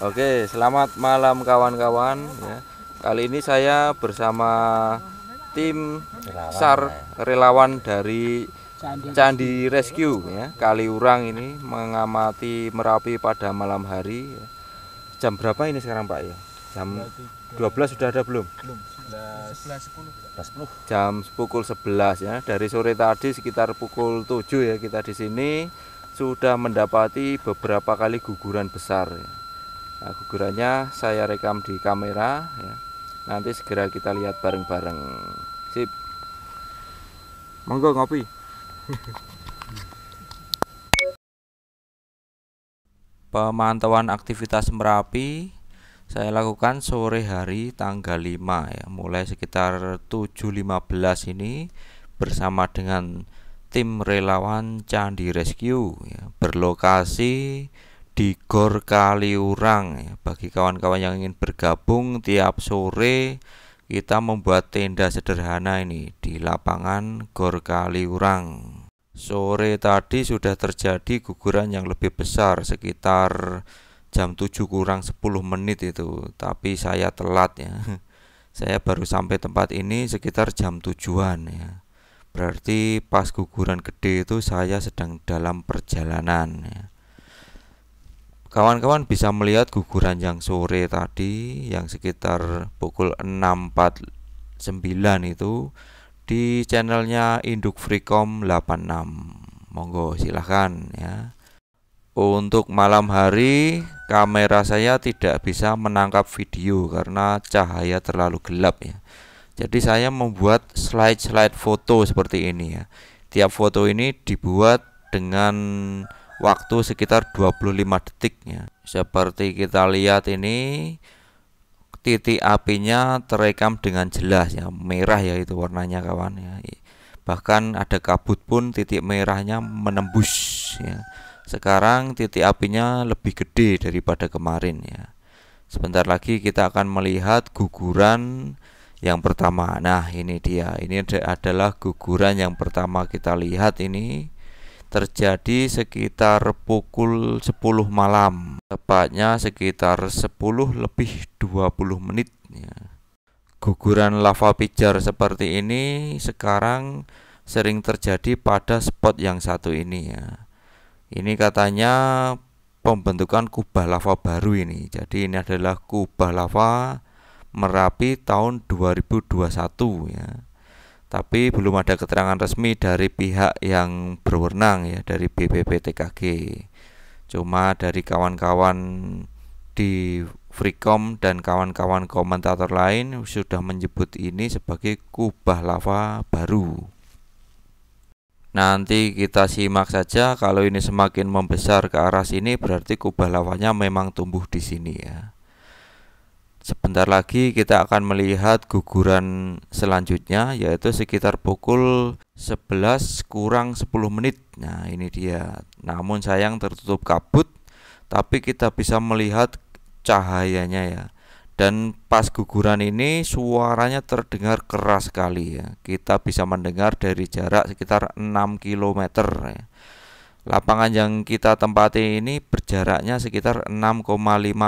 Oke, selamat malam kawan-kawan ya. Kali ini saya bersama tim relawan, SAR relawan dari Candi Rescue ya, Kaliurang ini mengamati Merapi pada malam hari. Ya. Jam berapa ini sekarang Pak ya? Jam 12 sudah ada belum? Belum. 11, 11 10. Jam pukul 11 ya. Dari sore tadi sekitar pukul 7 ya kita di sini sudah mendapati beberapa kali guguran besar. Ya. Nah, gugurannya saya rekam di kamera ya. Nanti segera kita lihat bareng-bareng. Sip. Monggo ngopi. Pemantauan aktivitas Merapi saya lakukan sore hari tanggal 5 ya mulai sekitar 7.15 ini bersama dengan tim relawan Candi Rescue ya, berlokasi di Gor Kaliurang ya. bagi kawan-kawan yang ingin bergabung tiap sore kita membuat tenda sederhana ini di lapangan Gor Kaliurang sore tadi sudah terjadi guguran yang lebih besar sekitar jam 7 kurang 10 menit itu tapi saya telat ya saya baru sampai tempat ini sekitar jam tujuan ya berarti pas guguran gede itu saya sedang dalam perjalanan ya kawan-kawan bisa melihat guguran yang sore tadi yang sekitar pukul 6.49 itu di channelnya Induk Freecom 86 monggo silahkan ya untuk malam hari kamera saya tidak bisa menangkap video karena cahaya terlalu gelap ya. Jadi saya membuat slide-slide foto seperti ini ya. Tiap foto ini dibuat dengan waktu sekitar 25 detik ya. Seperti kita lihat ini titik apinya terekam dengan jelas ya. Merah ya itu warnanya kawan ya. Bahkan ada kabut pun titik merahnya menembus ya sekarang titik apinya lebih gede daripada kemarin ya. Sebentar lagi kita akan melihat guguran yang pertama. Nah, ini dia. Ini adalah guguran yang pertama kita lihat ini terjadi sekitar pukul 10 malam. Tepatnya sekitar 10 lebih 20 menit ya. Guguran lava pijar seperti ini sekarang sering terjadi pada spot yang satu ini ya ini katanya pembentukan kubah lava baru ini. Jadi ini adalah kubah lava Merapi tahun 2021 ya. Tapi belum ada keterangan resmi dari pihak yang berwenang ya dari BPPTKG. Cuma dari kawan-kawan di Freecom dan kawan-kawan komentator lain sudah menyebut ini sebagai kubah lava baru. Nanti kita simak saja kalau ini semakin membesar ke arah sini berarti kubah lawanya memang tumbuh di sini ya. Sebentar lagi kita akan melihat guguran selanjutnya yaitu sekitar pukul 11 kurang 10 menit. Nah, ini dia. Namun sayang tertutup kabut tapi kita bisa melihat cahayanya ya dan pas guguran ini suaranya terdengar keras sekali ya. Kita bisa mendengar dari jarak sekitar 6 km ya. Lapangan yang kita tempati ini berjaraknya sekitar 6,5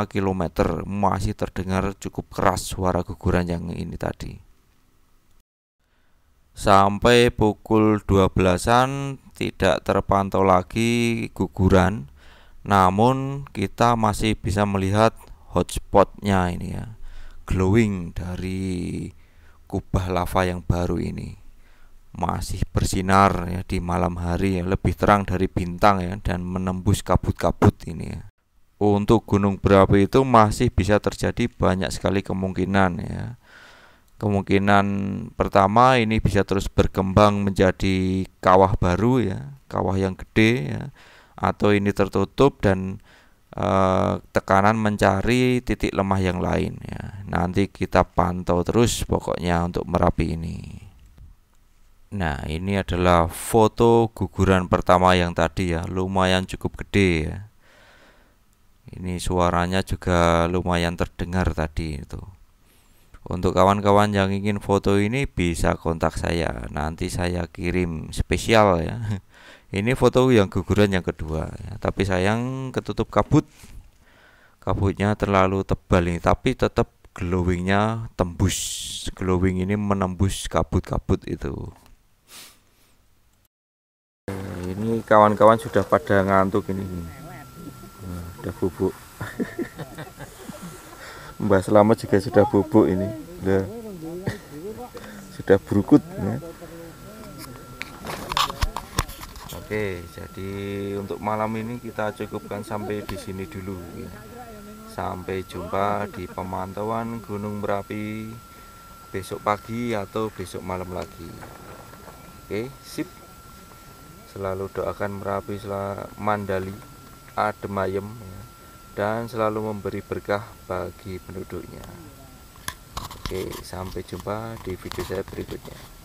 km. Masih terdengar cukup keras suara guguran yang ini tadi. Sampai pukul 12-an tidak terpantau lagi guguran. Namun kita masih bisa melihat hotspotnya ini ya glowing dari kubah lava yang baru ini masih bersinar ya di malam hari ya lebih terang dari bintang ya dan menembus kabut-kabut ini ya. Untuk gunung berapi itu masih bisa terjadi banyak sekali kemungkinan ya. Kemungkinan pertama ini bisa terus berkembang menjadi kawah baru ya, kawah yang gede ya atau ini tertutup dan eh, tekanan mencari titik lemah yang lain ya. Nanti kita pantau terus pokoknya untuk Merapi ini. Nah, ini adalah foto guguran pertama yang tadi ya, lumayan cukup gede ya. Ini suaranya juga lumayan terdengar tadi itu. Untuk kawan-kawan yang ingin foto ini bisa kontak saya. Nanti saya kirim spesial ya. Ini foto yang guguran yang kedua, ya. tapi sayang ketutup kabut. Kabutnya terlalu tebal ini, tapi tetap glowingnya tembus. Glowing ini menembus kabut-kabut itu. Ini kawan-kawan sudah pada ngantuk ini, nah, udah bubuk. Mbak Selamat juga sudah bubuk ini, udah sudah berukut ya. Oke, jadi untuk malam ini kita cukupkan sampai di sini dulu. Sampai jumpa di pemantauan Gunung Merapi besok pagi atau besok malam lagi. Oke, sip. Selalu doakan Merapi Mandali adem ayem ya. dan selalu memberi berkah bagi penduduknya. Oke, sampai jumpa di video saya berikutnya.